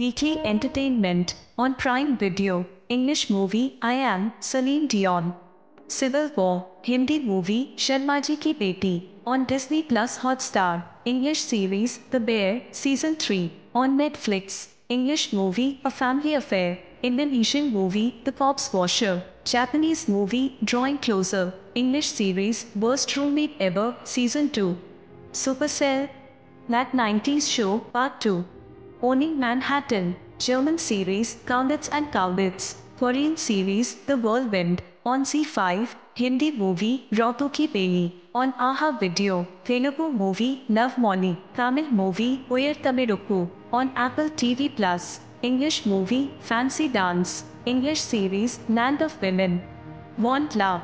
Weekly Entertainment on Prime Video. English movie I Am Celine Dion. Civil War Hindi movie Sharmaji Ki Beti on Disney Plus Hotstar. English series The Bear Season 3 on Netflix. English movie A Family Affair. Indonesian movie The Pop Washer. Japanese movie Drawing Closer. English series Worst Roommate Ever Season 2. Supercell. That 90s Show Part 2. Owning Manhattan, German series Kaunitz and Kaunitz, Korean series The Whirlwind, on C5, Hindi movie Roto Ki Peyi, on AHA Video, Telugu movie Navmoni, Tamil movie Oyir Tamiruku, on Apple TV Plus, English movie Fancy Dance, English series Land of Women. Want Love.